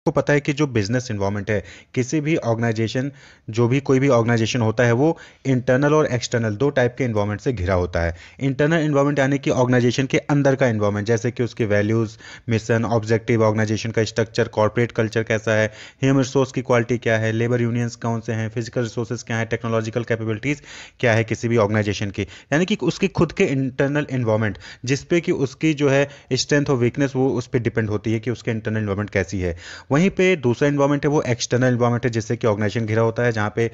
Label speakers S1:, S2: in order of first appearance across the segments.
S1: आपको पता है कि जो बिजनेस इन्वायरमेंट है किसी भी ऑर्गेनाइजेशन जो भी कोई भी ऑर्गेनाइजेशन होता है वो इंटरनल और एक्सटर्नल दो टाइप के इन्वायरमेंट से घिरा होता है इंटरनल इन्वायरमेंट यानी कि ऑर्गेनाइजेशन के अंदर का इन्वायरमेंट जैसे कि उसके वैल्यूज मिशन ऑब्जेक्टिव ऑर्गेनाइजेशन का स्ट्रक्चर कॉर्पोरेट कल्चर कैसा है ह्यूमन रिसोर्स की क्वालिटी क्या है लेबर यूनियंस कौन से हैं फिजिकल रिसोर्सेज क्या है टेक्नोलॉजिकल कैपेबिलिटीज क्या है किसी भी ऑर्गेनाइजेशन की यानी कि उसकी खुद के इंटरनल इन्वायरमेंट जिसपे कि उसकी जो है स्ट्रेंथ और वीकनेस वो उस पर डिपेंड होती है कि उसके इंटरनल इन्वायरमेंट कैसी है वहीं पे दूसरा इन्वायरमेंट है वो एक्सटर्नल इन्वायरमेंट है जिससे कि ऑर्गेनाइजेशन घिरा होता है जहाँ पे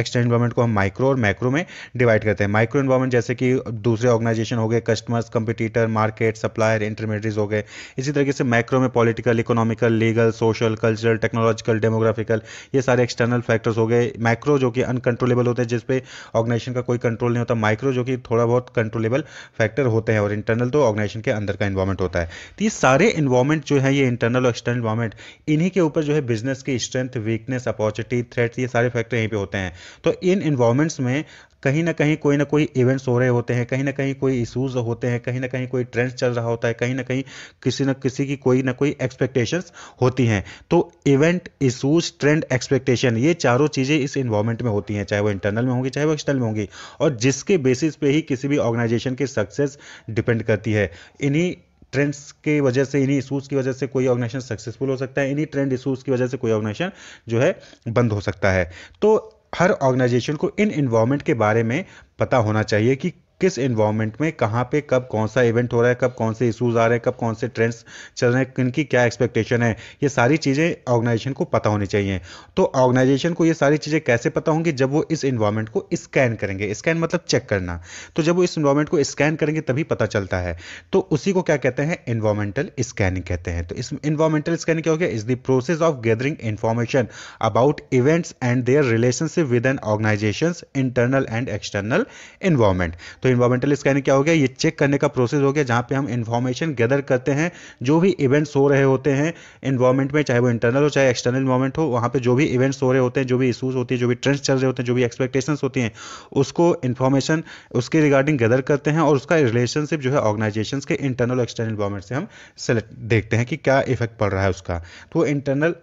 S1: एक्सटर्नल इन्वायरमेंट को हम माइक्रो और मैक्रो में डिवाइड करते हैं माइक्रो इन्वायरमेंट जैसे कि दूसरे ऑर्गेनाइजेशन हो गए customers competitor market supplier intermediate हो गए इसी तरीके से माइक्रो में political economical legal social cultural technological demographical ये सारे एक्सटर्नल फैक्टर्स हो गए माइक्रो जो कि अनकंट्रोलेबल होते हैं जिसपे ऑर्गेनाइजेशन का कोई कंट्रोल नहीं होता माइक्रो जो कि थोड़ा बहुत कंट्रोलेबल फैक्टर होते हैं और इंटरनल तो ऑर्गेनाइजेशन के अंदर का इन्वायरमेंट होता है तो ये सारे इन्वायरमेंट जो है ये इंटरनल और एक्सटर्नल इन्वायरमेंट इन्हीं के ऊपर जो है बिजनेस की स्ट्रेंथ वीकनेस अपॉर्चुनिटी थ्रेट ये सारे फैक्टर यहीं पर होते हैं तो इन इन्वायरमेंट्स में कहीं ना कहीं कोई ना कोई इवेंट्स हो रहे होते हैं कहीं ना कहीं कोई इशूज़ होते हैं कहीं ना कहीं कोई ट्रेंड्स चल रहा होता है कहीं ना कहीं किसी ना किसी की कोई ना कोई एक्सपेक्टेशंस होती हैं तो इवेंट इशूज ट्रेंड एक्सपेक्टेशन ये चारों चीज़ें इस इन्वायरमेंट में होती हैं चाहे वो इंटरनल में होंगी चाहे वो एक्सटर्नल में होंगी और जिसके बेसिस पे ही किसी भी ऑर्गेनाइजेशन की सक्सेस डिपेंड करती है इन्हीं ट्रेंड्स के वजह से इन्हीं इशूज़ की वजह से कोई ऑर्गेनाइजेशन सक्सेसफुल हो सकता है इन्हीं ट्रेंड इशूज़ की वजह से कोई ऑर्गेनाइजेशन जो है बंद हो सकता है तो हर ऑर्गेनाइजेशन को इन इन्वामेंट के बारे में पता होना चाहिए कि किस इन्वायरमेंट में कहाँ पे कब कौन सा इवेंट हो रहा है कब कौन से इशूज़ आ रहे हैं कब कौन से ट्रेंड्स चल रहे हैं किन क्या एक्सपेक्टेशन है ये सारी चीज़ें ऑर्गेनाइजेशन को पता होनी चाहिए तो ऑर्गेनाइजेशन को ये सारी चीज़ें कैसे पता होंगी जब वो इस इन्वायरमेंट को स्कैन करेंगे स्कैन मतलब चेक करना तो जब वो इस इन्वायरमेंट को स्कैन करेंगे तभी पता चलता है तो उसी को क्या कहते हैं इन्वायरमेंटल स्कैनिंग कहते हैं तो इस इन्वायरमेंटल स्कैनिंग क्या हो गया is the process of gathering information about events and their relationship with an organisation internal and external environment तो इन्वायरमेंटल स्कैनिंग क्या हो गया ये चेक करने का प्रोसेस हो गया जहाँ पे हम इन्फॉर्मेशन गैदर करते हैं जो भी इवेंट्स हो रहे होते हैं इन्वायरमेंट में चाहे वो इंटरनल हो चाहे एक्सटर्नल इन्वायरमेंट हो वहाँ पे जो भी इवेंट्स हो रहे होते हैं जो भी इशूज होती है जो भी ट्रेंड्स चल रहे होते हैं जो भी एक्सपेक्टेशंस होती हैं उसको इन्फॉर्मेशन उसके रिगार्डिंग गैदर करते हैं और उसका रिलेशनशिप जो है ऑर्गेनाइजेशन के इंटरनल और एक्सटर्नल इन्वायरमेंट से हम सेलेक्ट देखते हैं कि क्या इफेक्ट पड़ रहा है उसका तो इंटरनल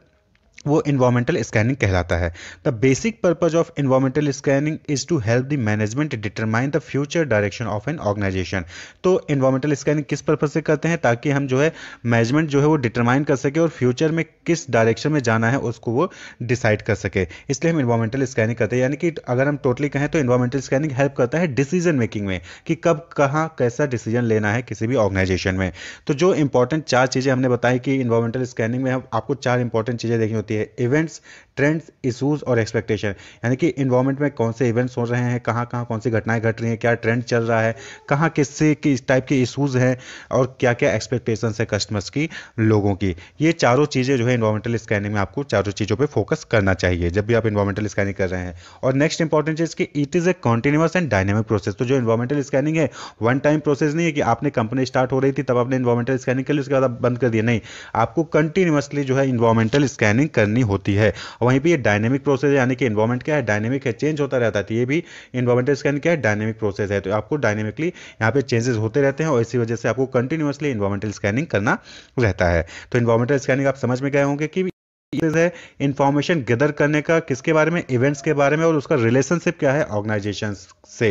S1: वो इन्वामेंटल स्कैनिंग कहलाता है the basic purpose of environmental scanning is to help the management determine the future direction of an organisation तो इन्वामेंटल स्कैनिंग किस पर्पज से करते हैं ताकि हम जो है मैनेजमेंट जो है वो डिटरमाइन कर सके और फ्यूचर में किस डायरेक्शन में जाना है उसको वो डिसाइड कर सके इसलिए हम इन्वामेंटल स्कैनिंग करते हैं यानी कि अगर हम टोटली कहें तो इन्वामेंटल स्कैनिंग हेल्प करता है डिसीजन मेकिंग में कि कब कहाँ कैसा डिसीजन लेना है किसी भी ऑर्गेनाइजेशन में तो जो इंपॉर्टेंट चार चीज़ें हमने बताई कि इन्वामेंटल स्कैनिंग में हम आपको चार इंपॉर्टेंट चीज़ें देखनी होती होती है इवेंट्स ट्रेंड्स इशूज़ और एक्सपेक्टेशन यानी कि इन्वायरमेंट में कौन से इवेंट्स हो रहे हैं कहाँ कहाँ कौन सी घटनाएं घट रही हैं क्या ट्रेंड चल रहा है कहाँ किससे किस टाइप के इशूज़ हैं और क्या क्या एक्सपेक्टेशंस है कस्टमर्स की लोगों की ये चारों चीज़ें जो है इन्वायरमेंटल स्कैनिंग में आपको चारों चीज़ों पर फोकस करना चाहिए जब भी आप इन्वायरमेंटल स्कैनिंग कर रहे हैं और नेक्स्ट इंपॉर्टेंट चीज़ कि it is a continuous and dynamic process तो जो इन्वायरमेंटल स्कैनिंग है वन टाइम प्रोसेस नहीं है कि आपने कंपनी स्टार्ट हो रही थी तब आपने इन्वायरमेंटल स्कैनिंग कर ली उसके बाद बंद कर दिया नहीं आपको कंटिन्यूसली जो है इन्वायरमेंटल स्कैनिंग करनी होती है वहीं पर यह डायनेमिक प्रोसेस यानी कि इन्वायरमेंट क्या है डायनेमिक है चेंज होता रहता है तो ये भी इन्वायरमेंटल स्कैन क्या है डायनेमिक प्रोसेस है तो आपको डायनेमिकली यहाँ पे चेंजेस होते रहते हैं और इसी वजह से आपको कंटिन्यूसली इन्वायरमेंटल स्कैनिंग करना रहता है तो इन्वायरमेंटल स्कैनिंग आप समझ में गए होंगे कि है इंफॉर्मेशन गैदर करने का किसके बारे में इवेंट्स के बारे में और उसका रिलेशनशिप क्या है ऑर्गेनाइजेशन से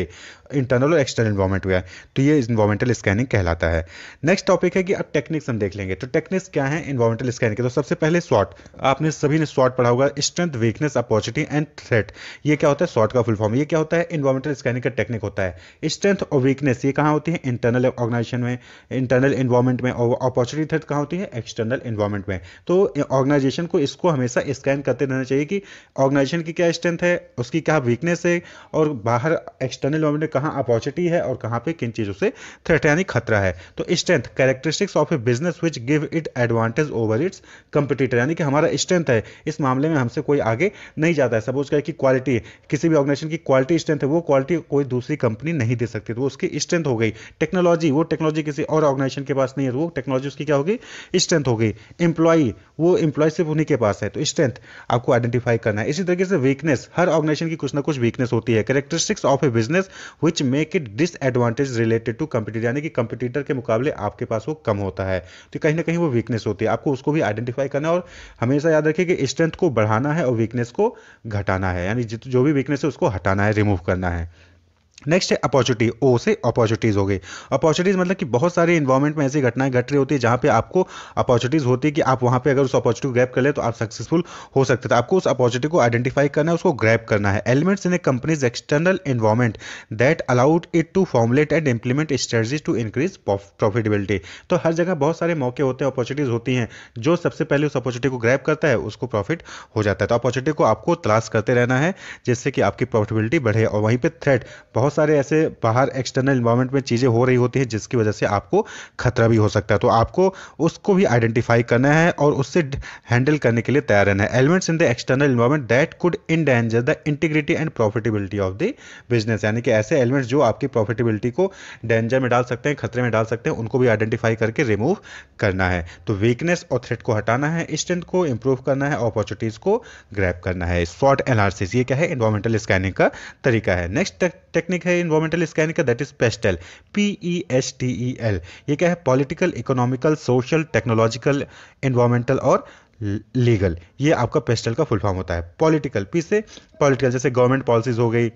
S1: इंटरनल और एक्सटर्नल इन्वॉर्मेंट हुआ है तो ये इन्वॉर्मेंटल स्कैनिंग कहलाता है नेक्स्ट टॉपिक है कि अब टेक्निक्स हम देख लेंगे तो टेक्निक्स क्या है इन्वॉर्मेंटल स्कैनिंग के तो सबसे पहले स्वाट आपने सभी ने स्वाट पढ़ा होगा strength weakness opportunity and threat ये क्या होता है स्वाट का फुल फॉर्म ये क्या होता है इन्वॉर्मेंटल स्कैनिंग का टेक्निक होता है स्ट्रेंथ और वीकनेस ये कहाँ होती है इंटरनल ऑर्गेनाइजेशन में इंटरनल इन्वॉर्मेंट में और अपॉर्चुनिटी थ्रेट कहाँ होती है एक्सटर्नल इन्वॉर्मेंट में तो ऑर्गेनाइजेशन को इसको हमेशा स्कैन करते रहना चाहिए कि ऑर्गेनाइजेशन की क्या स्ट्रेंथ है उसकी क्या वीकनेस है और बाहर एक्सटर्नल में कहाँ अपॉर्चुनिटी है और कहाँ पे किन चीज़ों से थ्रेट यानी खतरा है तो strength characteristics of a business which give it advantage over its competitor यानी कि हमारा स्ट्रेंथ है इस मामले में हमसे कोई आगे नहीं जाता है सपोज करें कि क्वालिटी किसी भी ऑर्गेनाइजेशन की क्वालिटी स्ट्रेंथ है वो क्वालिटी कोई दूसरी कंपनी नहीं दे सकती तो उसकी स्ट्रेंथ हो गई टेक्नोलॉजी वो टेक्नोलॉजी किसी और ऑर्गेनाइजेशन के पास नहीं है तो वो टेक्नोलॉजी उसकी क्या होगी स्ट्रेंथ हो गई एम्प्लॉई वो एम्प्लॉय सिर्फ उन्हीं के पास है तो स्ट्रेंथ आपको आइडेंटिफाई करना है इसी तरीके से वीकनेस हर ऑर्गेनाइजेशन की कुछ ना कुछ वीकनेस होती है characteristics of a business which make it disadvantage related to competitor यानी कि कंपिटिटर के मुकाबले आपके पास वो कम होता है तो कहीं ना कहीं वो वीकनेस होती है आपको उसको भी आइडेंटिफाई करना है और हमेशा याद रखिए कि स्ट्रेंथ को बढ़ाना है और वीकनेस को घटाना है यानी जो भी वीकनेस है उसको हटाना है रिमूव करना है नेक्स्ट है अपॉर्चुनिटी ओ से अपॉर्चुनिटीज़ हो गई अपॉर्चुनिटीज़ मतलब कि बहुत सारे इन्वायरमेंट में ऐसी घटनाएं घट रही होती है जहाँ पे आपको अपॉर्चुनिटीज़ होती है कि आप वहाँ पे अगर उस अपॉर्चुनिटी को ग्रैप कर ले तो आप सक्सेसफुल हो सकते थे आपको उस अपॉर्चुनिटी को आइडेंटिफाई करना है उसको ग्रैप करना है elements in a company's external environment that allowed it to formulate and implement strategies to increase profitability तो हर जगह बहुत सारे मौके होते हैं अपॉर्चुनिटीज़ होती हैं जो सबसे पहले उस अपॉर्चुनिटी को ग्रैप करता है उसको प्रॉफिट हो जाता है तो अपॉर्चुनिटी को आपको तलाश करते रहना है जिससे कि आपकी प्रॉफिटेबिलिटी बढ़े और वहीं पर थ्रेट बहुत बहुत सारे ऐसे बाहर एक्सटर्नल इन्वायरमेंट में चीज़ें हो रही होती हैं जिसकी वजह से आपको खतरा भी हो सकता है तो आपको उसको भी आइडेंटिफाई करना है और उससे हैंडल करने के लिए तैयार रहना है elements in the external environment that could endanger the integrity and profitability of the business यानी कि ऐसे एलिमेंट्स जो आपकी प्रॉफिटेबिलिटी को डेंजर में डाल सकते हैं खतरे में डाल सकते हैं उनको भी आइडेंटिफाई करके रिमूव करना है तो वीकनेस और थ्रेट को हटाना है स्ट्रेंथ को इंप्रूव करना है अपॉर्चुनिटीज़ को ग्रैप करना है शॉर्ट एनालिसिस ये क्या है इन्वायरमेंटल स्कैनिंग का तरीका है नेक्स्ट टेक्निक एक है इन्वायरमेंटल स्कैनिंग का that is PESTEL P E S T E L ये क्या है political economical social technological environmental और लीगल ये आपका पेस्टल का फुल फॉर्म होता है पॉलिटिकल पी से पॉलिटिकल जैसे गवर्नमेंट पॉलिसीज हो गई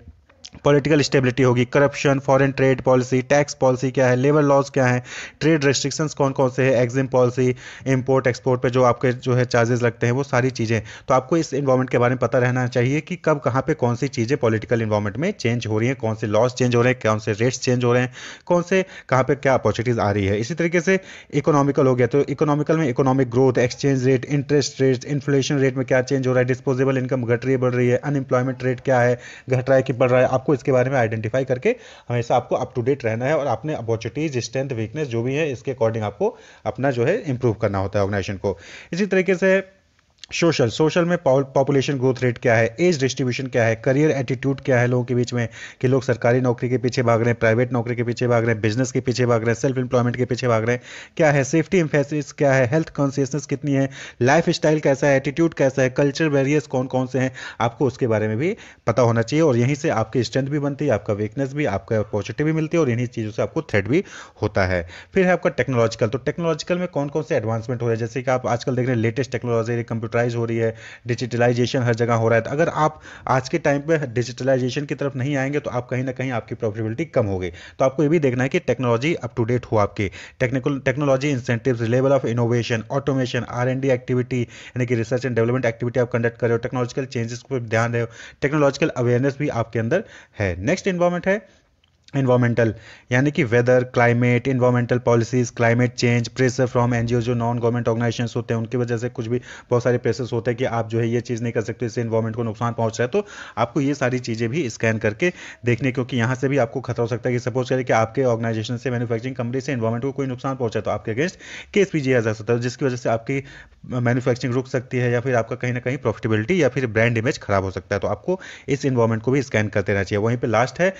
S1: पॉलिटिकल स्टेबिलिटी होगी corruption foreign trade policy tax policy क्या है लेबर लॉज क्या है ट्रेड रेस्ट्रिक्शंस कौन कौन से हैं एग्जिम पॉलिसी इंपोर्ट एक्सपोर्ट पे जो आपके जो है चार्जेस लगते हैं वो सारी चीज़ें तो आपको इस इन्वायरमेंट के बारे में पता रहना चाहिए कि कब कहाँ पर कौन सी चीज़ें पॉलिटिकल इन्वायरमेंट में चेंज हो रही हैं कौन से लॉज चेंज हो रहे हैं कौन से रेट्स चेंज हो रहे हैं कौन से कहाँ पर क्या अपॉर्चुनिटीज़ आ रही है इसी तरीके से इकोनॉमिकल हो गया तो इकोनॉमिकल में economic growth exchange rate interest rate inflation rate में क्या चेंज हो रहा है डिस्पोजेबल इनकम घट रही है बढ़ रही है अनएम्प्लॉयमेंट रेट क्या है घट रहा है कि बढ़ रहा है आप आपको इसके बारे में आइडेंटिफाई करके हमेशा आपको अप टू डेट रहना है और आपने अपॉर्चुनिटीज स्ट्रेंथ वीकनेस जो भी है इसके अकॉर्डिंग आपको अपना जो है इंप्रूव करना होता है ऑर्गेनाइजेशन को इसी तरीके से सोशल सोशल में पॉपुलेशन ग्रोथ रेट क्या है एज डिस्ट्रीब्यूशन क्या है करियर एटीट्यूड क्या है लोगों के बीच में कि लोग सरकारी नौकरी के पीछे भाग रहे हैं प्राइवेट नौकरी के पीछे भाग रहे हैं बिजनेस के पीछे भाग रहे हैं सेल्फ एम्प्लॉयमेंट के पीछे भाग रहे हैं क्या है सेफ्टी इम्फेसिस क्या है हेल्थ कॉन्सियसनेस कितनी है लाइफ स्टाइल कैसा है एटीट्यूड कैसा है कल्चर वेरियस कौन कौन से हैं आपको उसके बारे में भी पता होना चाहिए और यहीं से आपकी स्ट्रेंथ भी बनती है आपका वीकनेस भी आपका पॉजिटिव भी मिलती है और इन्हीं चीज़ों से आपको थ्रेड भी होता है फिर है आपका टेक्नोलॉजिकल तो टेक्नोलॉजिकल में कौन कौन से एडवांसमेंट हो रहे हैं जैसे कि आप आजकल देख रहे हैं लेटेस्ट टेक्नोलॉजी कंप्यूटर प्राइस हो रही है डिजिटलाइजेशन हर जगह हो रहा है तो अगर आप आज के टाइम पर डिजिटलाइजेशन की तरफ नहीं आएंगे तो आप कहीं ना कहीं आपकी प्रॉफिटेबिलिटी कम होगी तो आपको ये भी देखना है कि टेक्नोलॉजी अप टू डेट हो आपके technical technology incentive level of innovation automation R and D activity यानी कि रिसर्च एंड डेवलपमेंट एक्टिविटी आप कंडक्ट कर रहे हो टेक्नोलॉजिकल चेंजेस को ध्यान रहे हो टेक्नोलॉजिकल अवेयरनेस भी आपके अंदर है नेक्स्ट इन्वायरमेंट है इन्वायरमेंटल यानी कि weather climate environmental policies climate change pressure from an जो नॉन गवर्नमेंट ऑर्गेनाइजेशन होते हैं उनकी वजह से कुछ भी बहुत सारे प्रेशर्स होते हैं कि आप जो है ये चीज़ नहीं कर सकते इससे इन्वायरमेंट को नुकसान पहुंच रहा है तो आपको ये सारी चीज़ें भी स्कैन करके देखने क्योंकि यहाँ से भी आपको खतरा हो सकता है कि सपोज करें कि आपके ऑर्गेनाइजेशन से मैनुफैक्चरिंग कंपनी से इन्वायरमेंट को कोई नुकसान पहुंचा तो आपके अगेंस्ट केस भी जिया जा सकता है जिसकी वजह से आपकी मैनुफैक्चरिंग रुक सकती है या फिर आपका कहीं ना कहीं प्रॉफिटेबिलिटी या फिर ब्रांड इमेज खराब हो सकता है तो आपको इस इन्वायरमेंट को भी स्कैन करते रहना चाहिए वहीं पर लास्ट है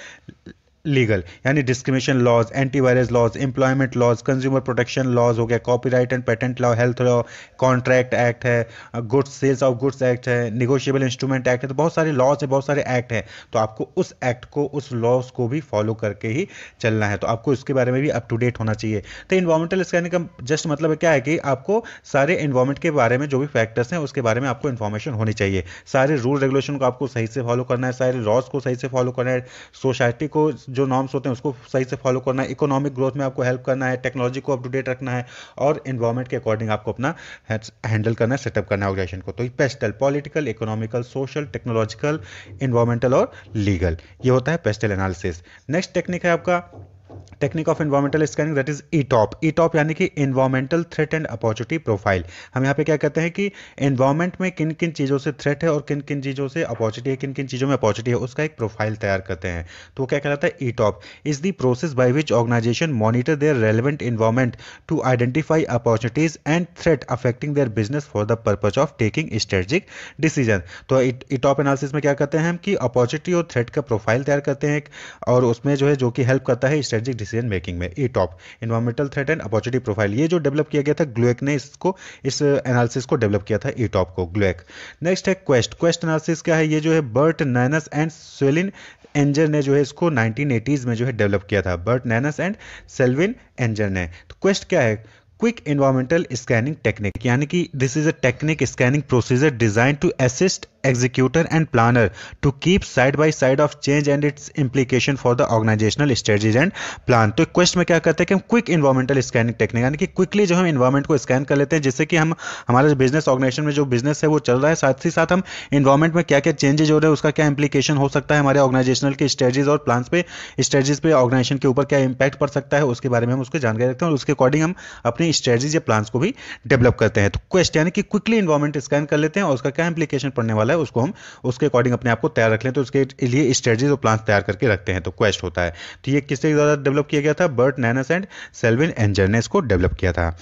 S1: लीगल यानी discrimination laws anti virus laws employment laws consumer protection laws हो गया copyright and patent law health law contract act है goods sales of goods act है निगोशियबल इंस्ट्रूमेंट एक्ट है तो बहुत सारे लॉज है बहुत सारे एक्ट हैं तो आपको उस एक्ट को उस लॉज को भी फॉलो करके ही चलना है तो आपको इसके बारे में भी अप टू डेट होना चाहिए तो इन्वायरमेंटल स्कैनिंग का जस्ट मतलब क्या है कि आपको सारे इन्वायरमेंट के बारे में जो भी फैक्टर्स हैं उसके बारे में आपको इन्फॉर्मेशन होनी चाहिए सारे रूल रेगुलेशन को आपको सही से फॉलो करना है सारे लॉज को सही से फॉलो करना है सोसाइटी को जो नॉर्म्स होते हैं उसको सही से फॉलो करना है इकोनॉमिक ग्रोथ में आपको हेल्प करना है टेक्नोलॉजी को अप टू डेट रखना है और इन्वायरमेंट के अकॉर्डिंग आपको अपना हैंडल करना है सेटअप करना है ऑर्गेनाइजेशन को तो PESTEL political economical social technological environmental और लीगल ये होता है पेस्टल एनालिसिस नेक्स्ट टेक्निक है आपका technique of environmental scanning that is E top E top यानी कि environmental threat and opportunity profile हम यहाँ पे क्या कहते हैं कि इन्वायरमेंट में किन किन चीज़ों से थ्रेट है और किन किन चीज़ों से अपॉर्चुनिटी है किन किन चीज़ों में अपॉर्चुनिटी है उसका एक प्रोफाइल तैयार करते हैं तो क्या कहलाता है E top is the process by which organisation monitor their relevant environment to identify opportunities and threat affecting their business for the purpose of taking strategic decision तो ई टॉप एनालिसिस में क्या करते हैं हम कि अपॉर्चुनिटी और threat का profile तैयार करते हैं और उसमें जो है जो कि हेल्प करता है स्ट्रेटेजिक स्ट्रेटेजिक डिसीजन मेकिंग में E top environmental threat and opportunity profile ये जो डेवलप किया गया था ग्लोएक ने इसको इस एनालिसिस को डेवलप किया था ई टॉप को ग्लोएक नेक्स्ट है क्वेस्ट क्वेस्ट एनालिसिस क्या है ये जो है Burt Nanus and Selwyn Enzer ने जो है इसको 1980s में जो है डेवलप किया था Burt Nanus and Selwyn Enzer ने तो क्वेस्ट क्या है क्विक इन्वायरमेंटल स्कैनिंग टेक्निक यानी कि this is a technique scanning procedure design to assist executor and planner to keep side by side of change and its implication for the organisational strategies and plan तो question में क्या करते हैं कि हम quick environmental scanning technique यानी कि quickly जो हम इन्वायरमेंट को स्कैन कर लेते हैं जैसे कि हम हमारे बिजनेस ऑर्गेनाइजेशन में जो बिजनेस है वो चल रहा है साथ ही साथ हम इन्वायरमेंट में क्या क्या चेंजेज हो रहे हैं उसका क्या इंप्लीकेशन हो सकता है हमारे ऑर्गेनाइजेशनल के स्ट्रेटजीज और प्लान पे स्ट्रेटजीज पे ऑर्गेनाइजेशन के ऊपर क्या इंपैक्ट पड़ सकता है उसके बारे में हम उसको जानकारी रखते हैं और उसके अकॉर्डिंग हम अपनी स्ट्रेटजीज या प्लान्स को भी डेवलप करते हैं तो क्वेश्चन यानी कि क्विकली इन्वायरमेंट स्कैन कर लेते हैं और उसका क्या इंप्लीकेशन पड़ने वाला है उसको हम उसके अकॉर्डिंग अपने आप को तैयार रख लें तो उसके लिए स्ट्रेटजीज और प्लान तैयार करके रखते हैं तो क्वेस्ट होता है तो ये किससे ज़्यादा डेवलप किया गया था Burt Nanus and Selwyn Enzer ने इसको डेवलप किया था